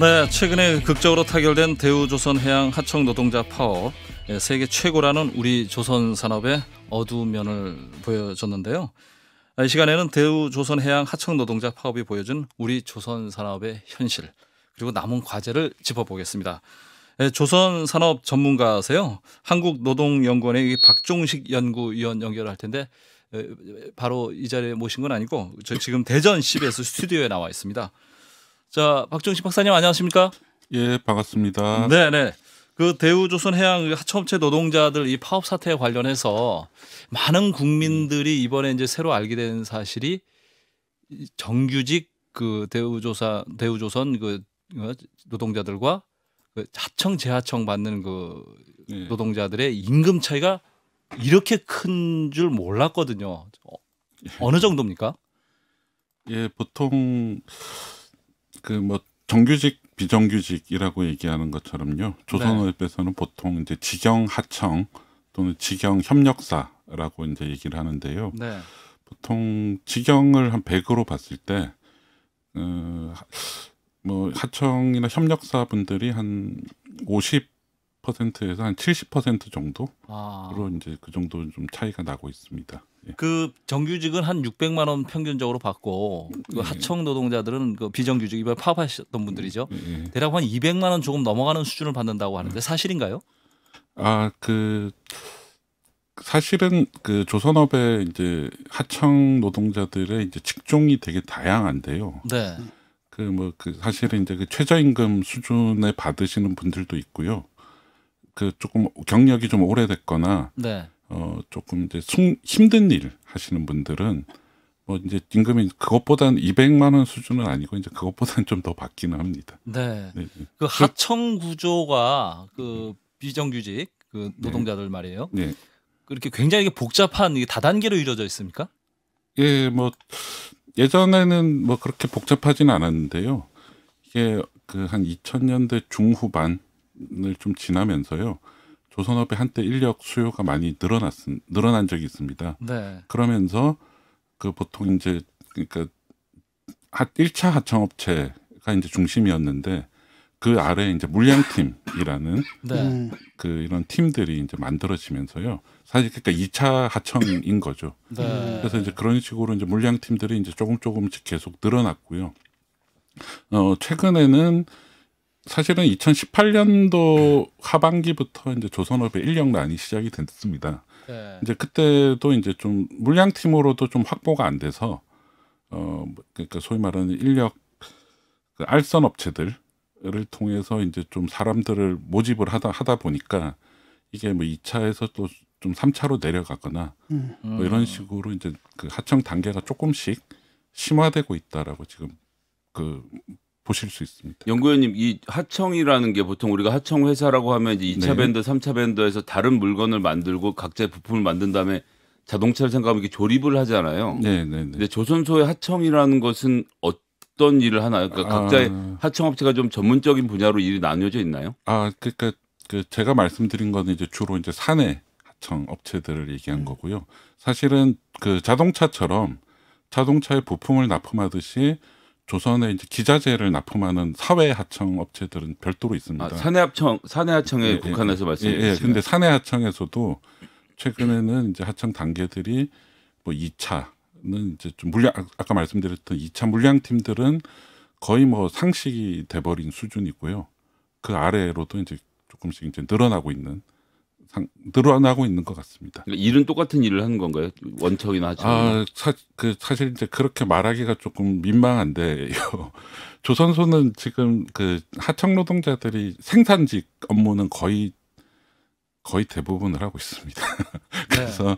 네, 최근에 극적으로 타결된 대우조선해양 하청 노동자 파업 예, 세계 최고라는 우리 조선 산업의 어두운 면을 보여줬는데요. 이 시간에는 대우조선해양 하청 노동자 파업이 보여준 우리 조선 산업의 현실 그리고 남은 과제를 짚어보겠습니다. 예, 조선 산업 전문가세요. 한국노동연구원의 박종식 연구위원 연결할 텐데 예, 바로 이 자리에 모신 건 아니고 저 지금 대전 CBS 스튜디오에 나와 있습니다. 자, 박정식 박사님 안녕하십니까? 예, 반갑습니다. 네, 네. 그 대우조선해양 하청업체 노동자들 이 파업 사태에 관련해서 많은 국민들이 이번에 이제 새로 알게 된 사실이 정규직 그 대우조사 대우조선 그 어, 노동자들과 그 하청 재하청 받는 그 예. 노동자들의 임금 차이가 이렇게 큰 줄 몰랐거든요. 어, 예. 어느 정도입니까? 예, 보통 그뭐 정규직 비정규직이라고 얘기하는 것처럼요. 조선어법에서는 네. 보통 이제 직영 하청 또는 직영 협력사라고 이제 얘기를 하는데요. 네. 보통 직영을 한 100으로 봤을 때, 어, 뭐 하청이나 협력사 분들이 한 50%에서 한 70% 정도로 아. 이제 그 정도 좀 차이가 나고 있습니다. 예. 그 정규직은 한 600만 원 평균적으로 받고 그 예. 하청 노동자들은 그 비정규직 이번 파업하셨던 분들이죠. 예, 대략 한 200만 원 조금 넘어가는 수준을 받는다고 하는데 사실인가요? 아, 그 사실은 그 조선업의 이제 하청 노동자들의 이제 직종이 되게 다양한데요. 네. 그뭐그 뭐 그 사실은 이제 그 최저임금 수준에 받으시는 분들도 있고요. 그 조금 경력이 좀 오래됐거나 네. 어 조금 이제 숨, 힘든 일 하시는 분들은 뭐 이제 임금이 그것보단 200만 원 수준은 아니고 이제 그것보단 좀 더 받기는 합니다. 네. 네. 그, 그 하청 구조가 그 비정규직 그 노동자들 네. 말이에요. 네. 그렇게 굉장히 복잡한 이게 다단계로 이루어져 있습니까? 예, 뭐 예전에는 뭐 그렇게 복잡하지는 않았는데요. 이게 그 한 2000년대 중후반을 좀 지나면서요. 조선업에 한때 인력 수요가 많이 늘어났 늘어난 적이 있습니다. 네. 그러면서 그 보통 이제 그러니까 일차 하청업체가 이제 중심이었는데 그 아래 이제 물량팀이라는 네. 그 이런 팀들이 이제 만들어지면서요. 사실 그러니까 이차 하청인 거죠. 네. 그래서 이제 그런 식으로 이제 물량팀들이 이제 조금 조금씩 계속 늘어났고요. 어 최근에는 사실은 2018년도 하반기부터 이제 조선업의 인력 난이 시작이 됐습니다. 네. 이제 그때도 이제 좀 물량 팀으로도 좀 확보가 안 돼서 어 뭐 그러니까 소위 말하는 인력 그 알선 업체들을 통해서 이제 좀 사람들을 모집을 하다 하다 보니까 이게 뭐 2차에서 또 좀 3차로 내려갔거나 뭐 음. 뭐 이런 식으로 이제 그 하청 단계가 조금씩 심화되고 있다라고 지금 그 보실 수 있습니다. 연구원님, 이 하청이라는 게 보통 우리가 하청 회사라고 하면 이제 2차 네. 밴더, 3차 밴더에서 다른 물건을 만들고 각자의 부품을 만든 다음에 자동차를 생각하면 이렇게 조립을 하잖아요. 네, 네, 네. 근데 조선소의 하청이라는 것은 어떤 일을 하나요? 그러니까 아. 각자의 하청업체가 좀 전문적인 분야로 일이 나뉘어져 있나요? 아, 그러니까 그 제가 말씀드린 거 이제 주로 이제 사내 하청 업체들을 얘기한 음. 거고요. 사실은 그 자동차처럼 자동차의 부품을 납품하듯이 조선의 이제 기자재를 납품하는 사회하청 업체들은 별도로 있습니다. 아, 사내하청 사내하청에 예, 예, 국한해서 예, 말씀해 주시죠. 예, 예. 근데 사내하청에서도 최근에는 이제 하청 단계들이 뭐 2차는 이제 좀 물량 아, 아까 말씀드렸던 2차 물량 팀들은 거의 뭐 상식이 돼버린 수준이고요. 그 아래로도 이제 조금씩 이제 늘어나고 있는 상, 늘어나고 있는 것 같습니다. 그러니까 일은 똑같은 일을 하는 건가요? 원청이나 하청이 아, 사, 그, 사실 이제 그렇게 말하기가 조금 민망한데요. 조선소는 지금 그 하청 노동자들이 생산직 업무는 거의 거의 대부분을 하고 있습니다. 네. 그래서 네.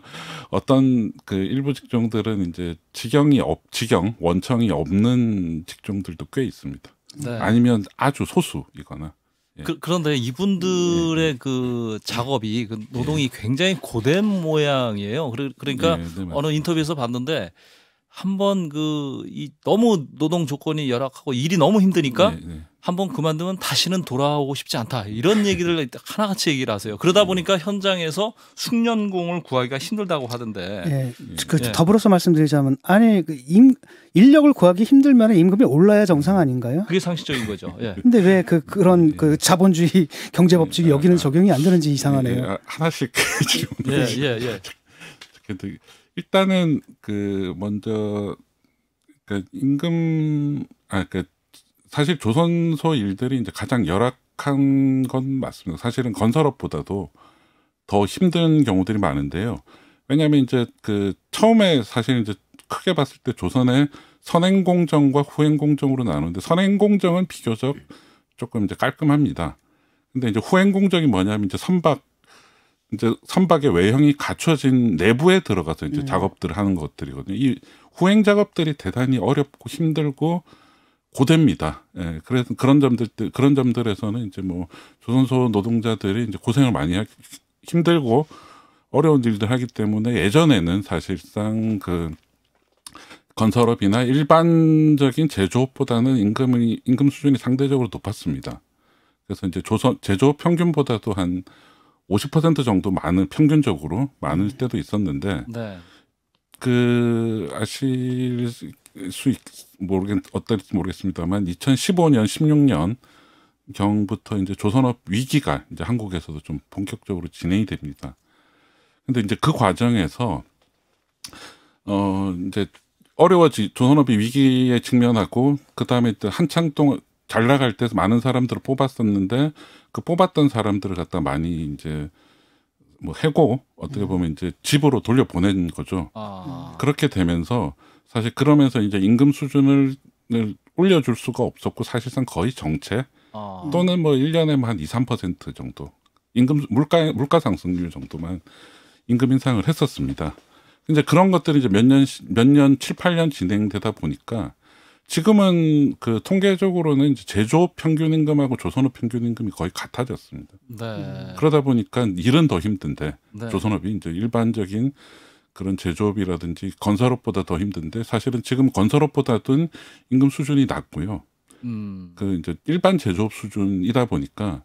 어떤 그 일부 직종들은 이제 직영이 없 직영 원청이 없는 직종들도 꽤 있습니다. 네. 아니면 아주 소수이거나 예. 그, 그런데 이분들의 예. 그 작업이 그 노동이 예. 굉장히 고된 모양이에요. 그러, 그러니까 네, 네, 어느 인터뷰에서 봤는데 한번 그이 너무 노동 조건이 열악하고 일이 너무 힘드니까 네, 네. 한번 그만두면 다시는 돌아오고 싶지 않다 이런 네. 얘기를 하나같이 얘기를 하세요. 그러다 네. 보니까 현장에서 숙련공을 구하기가 힘들다고 하던데. 예. 네, 그 네. 더불어서 말씀드리자면 아니 그 임, 인력을 구하기 힘들면 임금이 올라야 정상 아닌가요? 그게 상식적인 거죠. 예. 근데 왜그 그런 그 자본주의 경제 법칙이 여기는 적용이 안 되는지 이상하네요. 아, 하나씩 질문. 예, 예, 예, 예. 일단은 그 먼저 그 임금 아그 그러니까 사실 조선소 일들이 이제 가장 열악한 건 맞습니다. 사실은 건설업보다도 더 힘든 경우들이 많은데요. 왜냐하면 이제 그 처음에 사실 이제 크게 봤을 때 조선의 선행 공정과 후행 공정으로 나누는데 선행 공정은 비교적 조금 이제 깔끔합니다. 근데 이제 후행 공정이 뭐냐면 이제 선박 이제 선박의 외형이 갖춰진 내부에 들어가서 이제 음. 작업들을 하는 것들이거든요. 이 후행 작업들이 대단히 어렵고 힘들고 고됩니다. 예, 그래서 그런 점들 그런 점들에서는 이제 뭐 조선소 노동자들이 이제 고생을 많이 하, 힘들고 어려운 일들 하기 때문에 예전에는 사실상 그 건설업이나 일반적인 제조업보다는 임금이 임금 수준이 상대적으로 높았습니다. 그래서 이제 조선 제조업 평균보다도 한50% 정도 많은 평균적으로 많을 음. 때도 있었는데 네. 그 아실 수익 모르겠 어떨지 모르겠습니다만 2015년 16년 경부터 이제 조선업 위기가 이제 한국에서도 좀 본격적으로 진행이 됩니다. 근데 이제 그 과정에서 어 이제 어려워지 조선업이 위기에 직면하고 그 다음에 또 한창 동안 잘 나갈 때 많은 사람들을 뽑았었는데 그 뽑았던 사람들을 갖다 많이 이제 뭐 해고 어떻게 음. 보면 이제 집으로 돌려 보낸 거죠. 아. 그렇게 되면서 사실 그러면서 이제 임금 수준을 올려줄 수가 없었고 사실상 거의 정체 아. 또는 뭐 1년에 뭐 한 2, 3% 정도 임금 물가 물가 상승률 정도만 임금 인상을 했었습니다. 이제 그런 것들이 이제 몇 년 몇 년 칠, 팔년 진행되다 보니까 지금은 그 통계적으로는 제조업 평균 임금하고 조선업 평균 임금이 거의 같아졌습니다. 네. 그러다 보니까 일은 더 힘든데 네. 조선업이 이제 일반적인 그런 제조업이라든지 건설업보다 더 힘든데 사실은 지금 건설업보다는 임금 수준이 낮고요. 음. 그 이제 일반 제조업 수준이다 보니까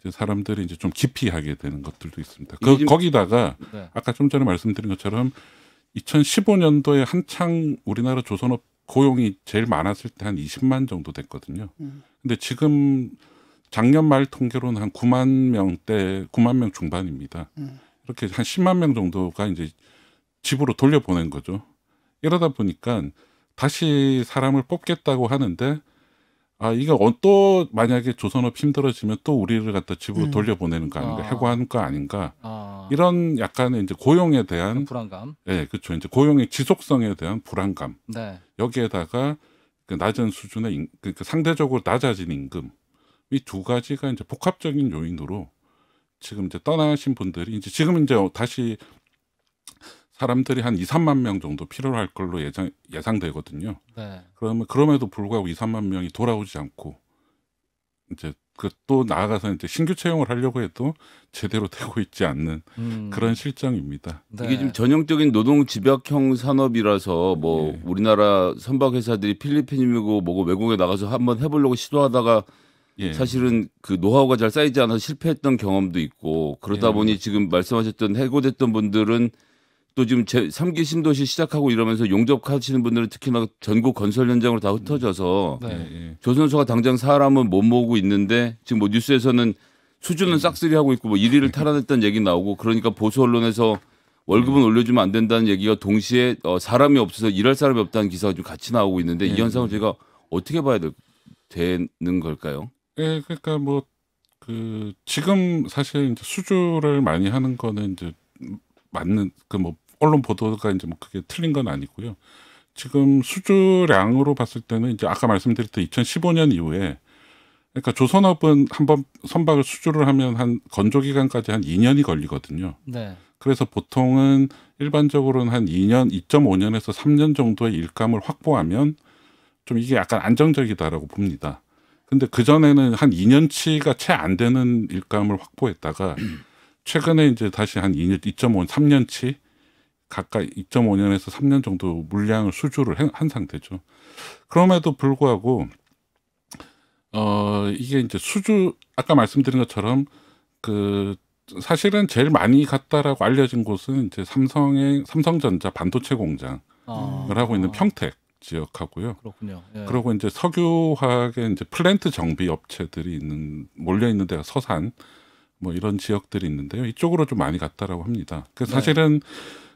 이제 사람들이 이제 좀 기피하게 되는 것들도 있습니다. 그, 거기다가 네. 아까 좀 전에 말씀드린 것처럼 2015년도에 한창 우리나라 조선업 고용이 제일 많았을 때 한 20만 정도 됐거든요. 음. 근데 지금 작년 말 통계로는 한 9만 명대, 9만 명 중반입니다. 음. 이렇게 한 10만 명 정도가 이제 집으로 돌려보낸 거죠. 이러다 보니까 다시 사람을 뽑겠다고 하는데 아 이게 또 만약에 조선업 힘들어지면 또 우리를 갖다 집으로 음. 돌려보내는 거 아닌가 아. 해고하는 거 아닌가 아. 이런 약간의 이제 고용에 대한 그 불안감 예 네, 그렇죠 이제 고용의 지속성에 대한 불안감 네. 여기에다가 그 낮은 수준의 임, 그, 니까 그 상대적으로 낮아진 임금 이 두 가지가 이제 복합적인 요인으로 지금 이제 떠나신 분들이 이제 지금 이제 다시 사람들이 한 2, 3만 명 정도 필요로 할 걸로 예상, 예상되거든요. 네. 그러면 그럼에도 불구하고 2, 3만 명이 돌아오지 않고 이제 그 또 나아가서 이제 신규 채용을 하려고 해도 제대로 되고 있지 않는 음. 그런 실정입니다. 네. 이게 지금 전형적인 노동 집약형 산업이라서 뭐 네. 우리나라 선박 회사들이 필리핀이고 뭐고 외국에 나가서 한번 해보려고 시도하다가 예. 사실은 그 노하우가 잘 쌓이지 않아서 실패했던 경험도 있고 그러다 예. 보니 지금 말씀하셨던 해고됐던 분들은 또 지금 제 3기 신도시 시작하고 이러면서 용접하시는 분들은 특히나 전국 건설 현장으로 다 흩어져서 네. 네. 예, 예. 조선소가 당장 사람은 못 모으고 있는데 지금 뭐 뉴스에서는 수준은 음. 싹쓸이 하고 있고 뭐 1위를 탈환했다는 얘기 나오고 그러니까 보수 언론에서 월급은 음. 올려주면 안 된다는 얘기가 동시에 어, 사람이 없어서 일할 사람이 없다는 기사가 좀 같이 나오고 있는데 네. 이 현상을 제가 어떻게 봐야 될, 되는 걸까요? 예, 네, 그러니까 뭐 그 지금 사실 이제 수주를 많이 하는 거는 이제 맞는 그뭐 언론 보도가 이제 뭐 그게 틀린 건 아니고요. 지금 수주량으로 봤을 때는 이제 아까 말씀드렸던 2015년 이후에 그러니까 조선업은 한번 선박을 수주를 하면 한 건조 기간까지 한 2년이 걸리거든요. 네. 그래서 보통은 일반적으로는 한 2년, 2.5년에서 3년 정도의 일감을 확보하면 좀 이게 약간 안정적이다라고 봅니다. 근데 그 전에는 한 2년치가 채 안 되는 일감을 확보했다가 최근에 이제 다시 한 2년, 2.5, 3년치 가각이 2.5년에서 3년 정도 물량을 수주를 한 상태죠. 그럼에도 불구하고 어 이게 이제 수주 아까 말씀드린 것처럼 그 사실은 제일 많이 갔다라고 알려진 곳은 이제 삼성의 삼성전자 반도체 공장을 아. 하고 있는 평택 지역하고요. 그렇군요. 예. 그리고 이제 석유화학의 이제 플랜트 정비 업체들이 있는 몰려 있는 데가 서산 뭐 이런 지역들이 있는데요. 이쪽으로 좀 많이 갔다라고 합니다. 그 네. 사실은 네.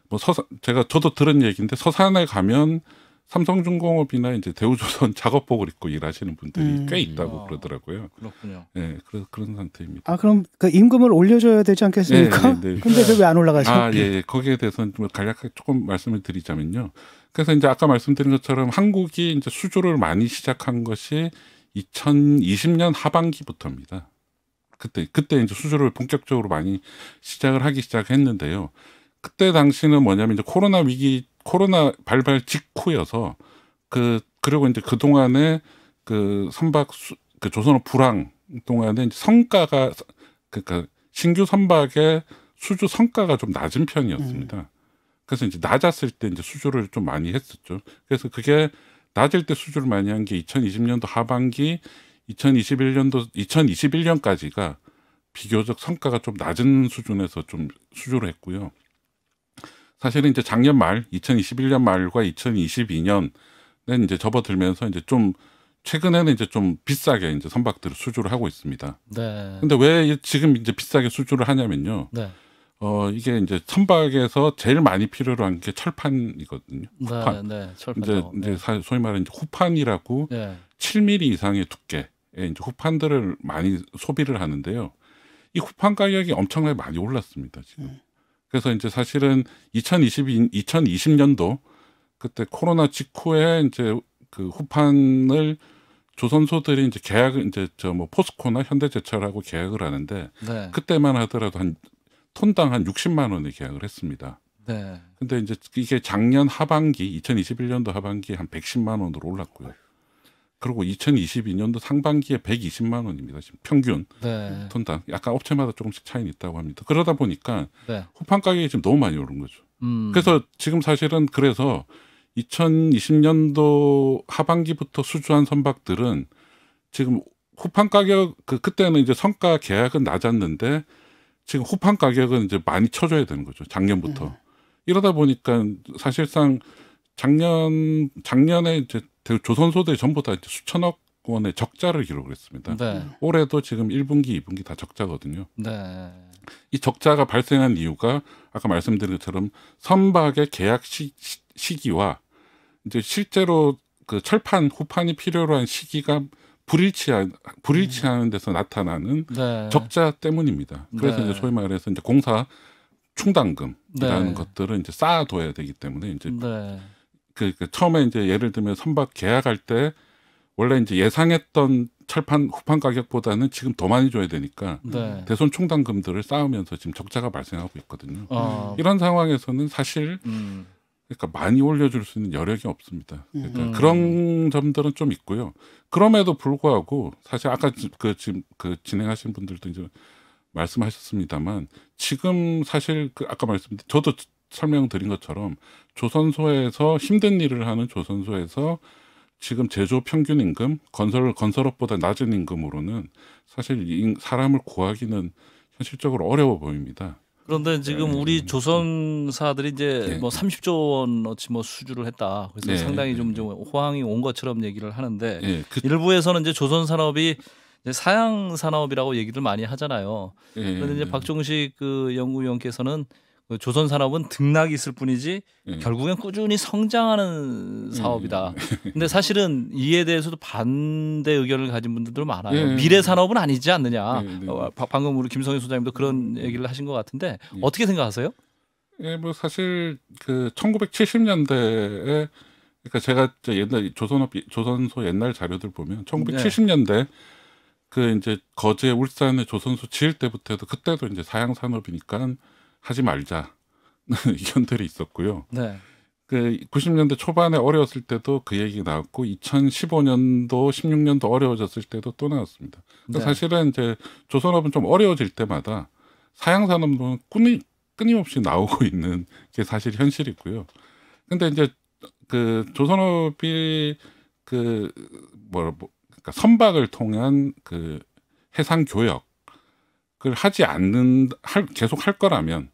뭐 서산 제가 저도 들은 얘기인데 서산에 가면 삼성중공업이나 이제 대우조선 작업복을 입고 일하시는 분들이 음. 꽤 있다고 음. 아, 그러더라고요. 그렇군요. 예, 네, 그래서 그런 상태입니다. 아 그럼 그 임금을 올려줘야 되지 않겠습니까? 네, 네, 네. 근데 왜 안 올라가죠? 아 예, 예. 거기에 대해서는 좀 간략하게 조금 말씀을 드리자면요. 그래서 이제 아까 말씀드린 것처럼 한국이 이제 수주를 많이 시작한 것이 2020년 하반기부터입니다. 그때 그때 이제 수주를 본격적으로 많이 시작을 하기 시작했는데요. 그때 당시는 뭐냐면 이제 코로나 위기 코로나 발발 직후여서 그 그리고 이제 그 동안에 그 선박 수, 그 조선업 불황 동안에 이제 성과가 그니까 그 신규 선박의 수주 성과가 좀 낮은 편이었습니다. 음. 그래서 이제 낮았을 때 이제 수주를 좀 많이 했었죠. 그래서 그게 낮을 때 수주를 많이 한 게 2020년도 하반기, 2021년도 2021년까지가 비교적 성과가 좀 낮은 수준에서 좀 수주를 했고요. 사실은 이제 작년 말 2021년 말과 2022년은 이제 접어들면서 이제 좀 최근에는 이제 좀 비싸게 이제 선박들을 수주를 하고 있습니다. 네. 근데 왜 지금 이제 비싸게 수주를 하냐면요. 네. 어 이게 이제 선박에서 제일 많이 필요로 한 게 철판이거든요. 네, 후판. 네, 네, 철판. 이제 네. 이제 사, 소위 말하는 이제 후판이라고 네. 7mm 이상의 두께의 이제 후판들을 많이 소비를 하는데요. 이 후판 가격이 엄청나게 많이 올랐습니다. 지금. 네. 그래서 이제 사실은 2020 2020년도 그때 코로나 직후에 이제 그 후판을 조선소들이 이제 계약을 이제 저 뭐 포스코나 현대제철하고 계약을 하는데 네. 그때만 하더라도 한 톤당 한 60만 원에 계약을 했습니다. 네. 근데 이제 이게 작년 하반기 2021년도 하반기 한 110만 원으로 올랐고요. 그리고 2022년도 상반기에 120만 원입니다. 지금 평균 네. 톤당 약간 업체마다 조금씩 차이는 있다고 합니다. 그러다 보니까 네. 호판 가격이 지금 너무 많이 오른 거죠. 음. 그래서 지금 사실은 그래서 2020년도 하반기부터 수주한 선박들은 지금 후판 가격 그 그때는 이제 성과 계약은 낮았는데 지금 후판 가격은 이제 많이 쳐줘야 되는 거죠. 작년부터 네. 이러다 보니까 사실상 작년 작년에 이제 조선소들이 전부 다 수천억 원의 적자를 기록했습니다. 을 네. 올해도 지금 1분기, 2분기 다 적자거든요. 네. 이 적자가 발생한 이유가 아까 말씀드린 것처럼 선박의 계약 시, 기와 이제 실제로 그 철판 후판이 필요로 한 시기가 불일치한 불일치하는 데서 나타나는 네. 적자 때문입니다. 그래서 네. 이제 소위 말해서 이제 공사 충당금이라는 네. 것들을 이제 쌓아둬야 되기 때문에 이제 네. 그, 그 처음에 이제 예를 들면 선박 계약할 때 원래 이제 예상했던 철판 후판 가격보다는 지금 더 많이 줘야 되니까 네. 대손 충당금들을 쌓으면서 지금 적자가 발생하고 있거든요. 어. 이런 상황에서는 사실 음. 그러니까 많이 올려줄 수 있는 여력이 없습니다. 그러니까 음. 그런 점들은 좀 있고요. 그럼에도 불구하고 사실 아까 그 지금 그 진행하신 분들도 이제 말씀하셨습니다만 지금 사실 그 아까 말씀드린 저도 설명드린 것처럼 조선소에서 힘든 일을 하는 조선소에서 지금 제조 평균 임금, 건설 건설업보다 낮은 임금으로는 사실 사람을 구하기는 현실적으로 어려워 보입니다. 그런데 지금 네. 우리 조선사들이 이제 네. 뭐 30조 원어치 뭐 수주를 했다. 그래서 네. 상당히 좀, 네. 좀 호황이 온 것처럼 얘기를 하는데 예, 그... 일부에서는 이제 조선 산업이 사양 산업이라고 얘기를 많이 하잖아요. 예, 그런데 이제 네. 박종식 그 연구위원께서는 조선 산업은 등락이 있을 뿐이지 음. 결국엔 꾸준히 성장하는 음. 사업이다. 음. 근데 사실은 이에 대해서도 반대 의견을 가진 분들도 많아요. 예. 미래 산업은 아니지 않느냐. 예, 네. 네. 어, 방금 우리 김성희 소장님도 그런 음. 얘기를 하신 것 같은데 예. 어떻게 생각하세요? 예, 뭐 사실 그 1970년대에 그러니까 제가 옛날 조선업 조선소 옛날 자료들 보면 1970년대 그 이제 거제 울산의 조선소 지을 때부터도 그때도 이제 사양 산업이니까 하지 말자 의견들이 있었고요. 네. 그 90년대 초반에 어려웠을 때도 그 얘기 나왔고 2015년도 16년도 어려워졌을 때도 또 나왔습니다. 그러니까 네. 사실은 이제 조선업은 좀 어려워질 때마다 사양산업은 끊이 끊임없이 나오고 있는 게 사실 현실이고요. 근데 이제 그 조선업이 그 뭐라 뭐 그러니까 선박을 통한 그 해상 교역 을 하지 않는 할 계속 할 거라면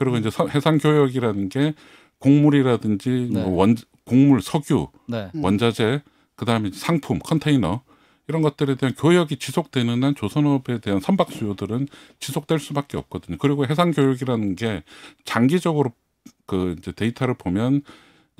그리고 이제 해상 교역이라는 게 곡물이라든지 네. 뭐 원 곡물, 석유, 네. 음. 원자재, 그다음에 상품, 컨테이너 이런 것들에 대한 교역이 지속되는 한 조선업에 대한 선박 수요들은 지속될 수밖에 없거든요. 그리고 해상 교역이라는 게 장기적으로 그 이제 데이터를 보면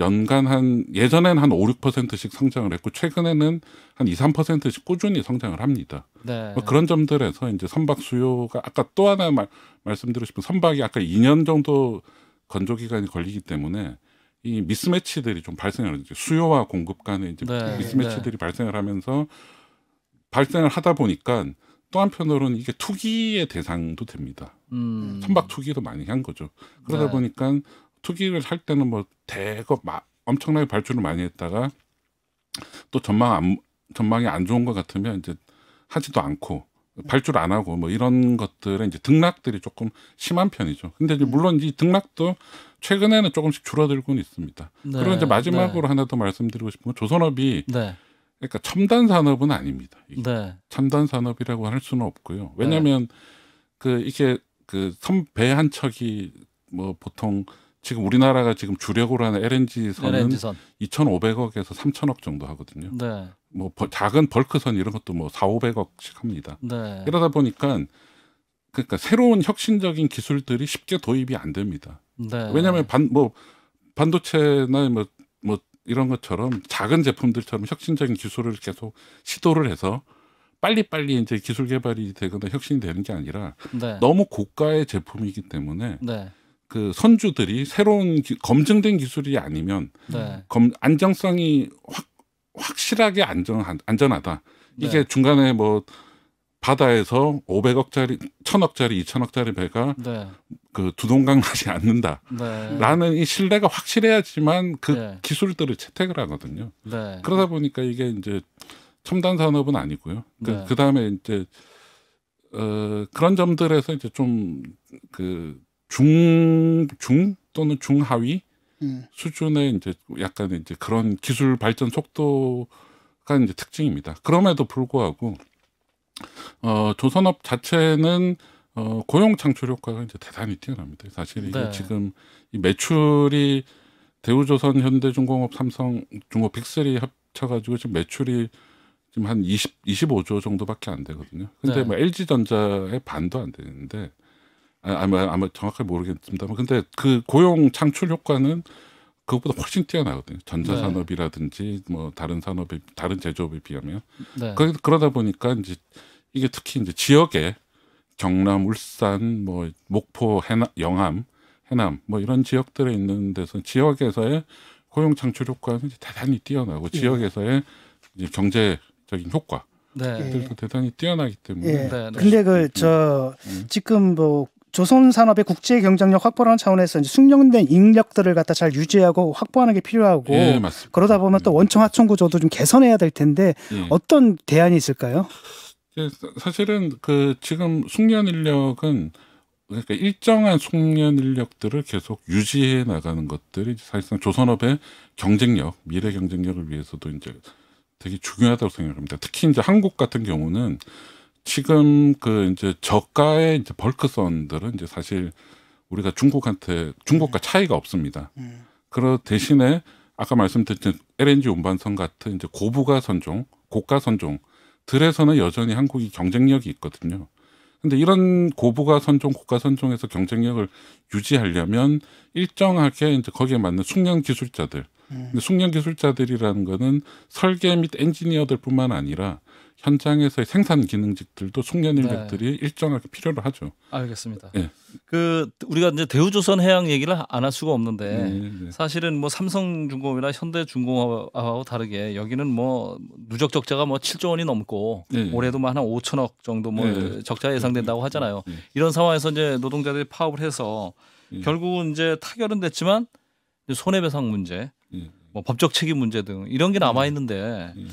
연간 한 예전엔 한 5, 6%씩 성장을 했고 최근에는 한 2, 3%씩 꾸준히 성장을 합니다. 네. 뭐 그런 점들에서 이제 선박 수요가 아까 또 하나 말, 말씀드리고 싶은 선박이 아까 2년 정도 건조 기간이 걸리기 때문에 이 미스매치들이 좀 발생을 이제 수요와 공급 간에 이제 네. 미스매치들이 네. 발생을 하면서 발생을 하다 보니까 또 한편으로는 이게 투기의 대상도 됩니다. 음. 선박 투기도 많이 한 거죠. 그러다 네. 보니까 투기를 살 때는 뭐 대거 막 엄청나게 발주를 많이 했다가 또 전망 안, 전망이 안 좋은 것 같으면 이제 하지도 않고 발주를 안 하고 뭐 이런 것들에 이제 등락들이 조금 심한 편이죠. 근데 이제 음. 물론 이 등락도 최근에는 조금씩 줄어들고는 있습니다. 네, 그리고 이제 마지막으로 네. 하나 더 말씀드리고 싶은 건 조선업이 네. 그러니까 첨단 산업은 아닙니다. 네. 첨단 산업이라고 할 수는 없고요. 네. 왜냐하면 그 이게 그 선배 한 척이 뭐 보통 지금 우리나라가 지금 주력으로 하는 LNG선은 LNG선. 2,500억에서 3,000억 정도 하거든요. 네. 뭐 작은 벌크선 이런 것도 뭐 4, 500억씩 합니다. 네. 이러다 보니까 그러니까 새로운 혁신적인 기술들이 쉽게 도입이 안 됩니다. 네. 왜냐하면 반 뭐 반도체나 뭐뭐 뭐 이런 것처럼 작은 제품들처럼 혁신적인 기술을 계속 시도를 해서 빨리빨리 이제 기술 개발이 되거나 혁신이 되는 게 아니라 네. 너무 고가의 제품이기 때문에 네. 그 선주들이 새로운 기, 검증된 기술이 아니면 네. 검, 안정성이 확 확실하게 안전 안전하다. 이게 네. 중간에 뭐 바다에서 500억짜리, 1000억짜리, 2000억짜리 배가 네. 그 두동강 나지 않는다. 네. 라는 이 신뢰가 확실해야지만 그 네. 기술들을 채택을 하거든요. 네. 그러다 보니까 이게 이제 첨단 산업은 아니고요. 그, 그다음에 이제 어, 그런 점들에서 이제 좀그 중, 중 또는 중하위 음. 수준의 이제 약간 이제 그런 기술 발전 속도가 이제 특징입니다. 그럼에도 불구하고 어, 조선업 자체는 어, 고용 창출 효과가 이제 대단히 뛰어납니다. 사실 이게 네. 지금 이 매출이 대우조선, 현대중공업, 삼성, 중국 빅리 합쳐가지고 지금 매출이 지금 한 20, 25조 정도밖에 안 되거든요. 근데 네. 뭐 LG전자의 반도 안 되는데 아, 아마 아마 정확하게 모르겠습니다만 근데 그 고용 창출 효과는 그것보다 훨씬 뛰어나거든요. 전자산업이라든지 뭐 다른 산업에 다른 제조업에 비하면 네. 그, 그러다 보니까 이제 이게 특히 이제 지역에 경남, 울산, 뭐 목포, 해남, 영암, 해남 뭐 이런 지역들에 있는 데서 지역에서의 고용 창출 효과는 대단히 뛰어나고 예. 지역에서의 이제 경제적인 효과 네. 들도 대단히 뛰어나기 때문에. 예. 네, 네. 근데 그저 음. 지금 뭐 조선 산업의 국제 경쟁력 확보라는 차원에서 숙련된 인력들을 갖다 잘 유지하고 확보하는 게 필요하고 예, 그러다 보면 또 원청 하청 구조도 좀 개선해야 될 텐데 예. 어떤 대안이 있을까요? 예, 사실은 그 지금 숙련 인력은 그러니까 일정한 숙련 인력들을 계속 유지해 나가는 것들이 사실상 조선업의 경쟁력, 미래 경쟁력을 위해서도 이제 되게 중요하다고 생각합니다. 특히 이제 한국 같은 경우는 지금 그 이제 저가의 이제 벌크선들은 이제 사실 우리가 중국한테 중국과 네. 차이가 없습니다. 네. 그러 대신에 아까 말씀드린 LNG 운반선 같은 이제 고부가 선종, 고가 선종 들에서는 여전히 한국이 경쟁력이 있거든요. 근데 이런 고부가 선종, 고가 선종에서 경쟁력을 유지하려면 일정하게 이제 거기에 맞는 숙련 기술자들. 음. 근데 숙련 기술자들이라는 거는 설계 및 엔지니어들뿐만 아니라 현장에서의 생산 기능직들도 숙련 인력들이 네. 일정하게 필요로 하죠. 알겠습니다. 예. 그 우리가 이제 대우조선 해양 얘기를 안 할 수가 없는데 네, 네. 사실은 뭐 삼성중공업이나 현대중공업하고 다르게 여기는 뭐 누적 적자가 뭐 7조 원이 넘고 네. 올해도 뭐한 5천억 정도 뭐 네. 적자 예상된다고 네. 하잖아요. 이런 상황에서 이제 노동자들이 파업을 해서 결국은 이제 타결은 됐지만 손해배상 문제 예. 뭐 법적 책임 문제 등 이런 게 음. 남아 있는데 음.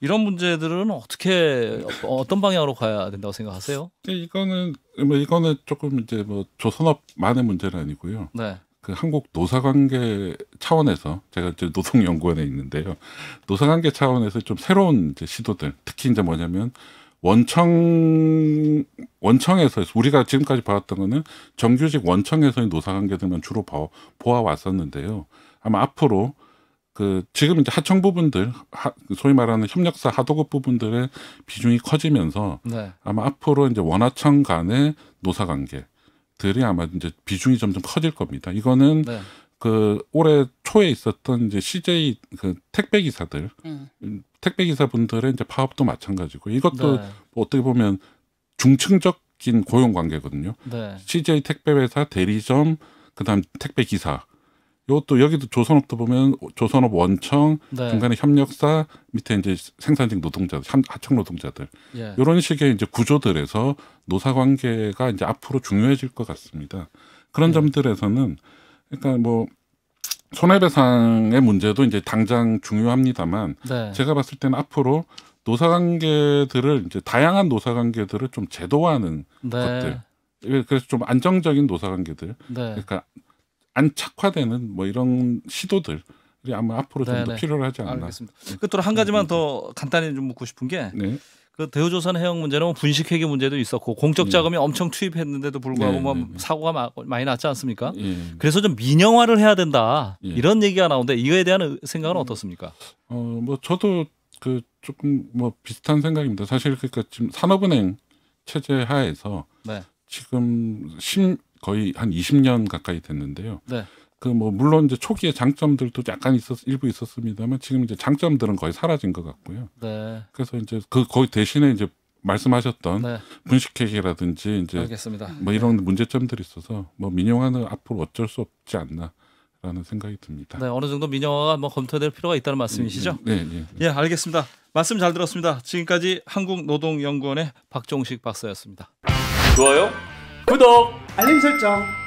이런 문제들은 어떻게 어, 어떤 방향으로 가야 된다고 생각하세요? 이거는 뭐 이거는 조금 이제 뭐 조선업만의 문제는 아니고요. 네. 그 한국 노사관계 차원에서 제가 이제 노동연구원에 있는데요. 노사관계 차원에서 좀 새로운 이제 시도들 특히 이제 뭐냐면 원청 원청에서 우리가 지금까지 봐왔던 거는 정규직 원청에서의 노사관계들만 주로 보아왔었는데요. 아마 앞으로 그 지금 이제 하청 부분들 하, 소위 말하는 협력사 하도급 부분들의 비중이 커지면서 네. 아마 앞으로 이제 원하청 간의 노사 관계들이 아마 이제 비중이 점점 커질 겁니다. 이거는 네. 그 올해 초에 있었던 이제 CJ 그 택배 기사들 음. 음 택배 기사분들의 이제 파업도 마찬가지고 이것도 네. 뭐 어떻게 보면 중층적인 고용 관계거든요. 네. CJ 택배 회사 대리점 그다음 택배 기사 이것도 여기도 조선업도 보면 조선업 원청 네. 중간에 협력사 밑에 이제 생산직 노동자들 하청 노동자들 예. 이런 식의 이제 구조들에서 노사 관계가 이제 앞으로 중요해질 것 같습니다. 그런 예. 점들에서는 그러니까 뭐 손해배상의 문제도 이제 당장 중요합니다만 네. 제가 봤을 때는 앞으로 노사관계들을 이제 다양한 노사관계들을 좀 제도화하는 네. 것들 그래서 좀 안정적인 노사관계들 네. 그러니까 안착화되는 뭐 이런 시도들 이 아마 앞으로 좀 더 필요하지 않나. 알겠습니다. 끝으로 그 한 가지만 음. 더 간단히 좀 묻고 싶은 게. 네. 그 대우조선 해양 문제는 분식 회계 문제도 있었고 공적 예. 자금이 네. 엄청 투입했는데도 불구하고 네, 네, 사고가 많이 났지 않습니까? 그래서 좀 민영화를 해야 된다 이런 얘기가 나오는데 이거에 대한 생각은 어떻습니까? 어뭐 저도 그 조금 뭐 비슷한 생각입니다. 사실 그러니까 지금 산업은행 체제 하에서 네. 지금 거의 한 20년 가까이 됐는데요. 네. 그 뭐 물론 이제 초기에 장점들도 약간 있었 일부 있었습니다만 지금 이제 장점들은 거의 사라진 것 같고요. 네. 그래서 이제 그 거의 대신에 이제 말씀하셨던 네. 분식회계라든지 이제 알겠습니다. 뭐 이런 네. 문제점들이 있어서 뭐 민영화는 앞으로 어쩔 수 없지 않나. 라는 생각이 듭니다. 네, 어느 정도 민영화가 뭐 검토될 필요가 있다는 말씀이시죠? 음, 음, 음. 네, 네, 예, 알겠습니다. 말씀 잘 들었습니다. 지금까지 한국노동연구원의 박종식 박사였습니다. 좋아요. 구독, 알림 설정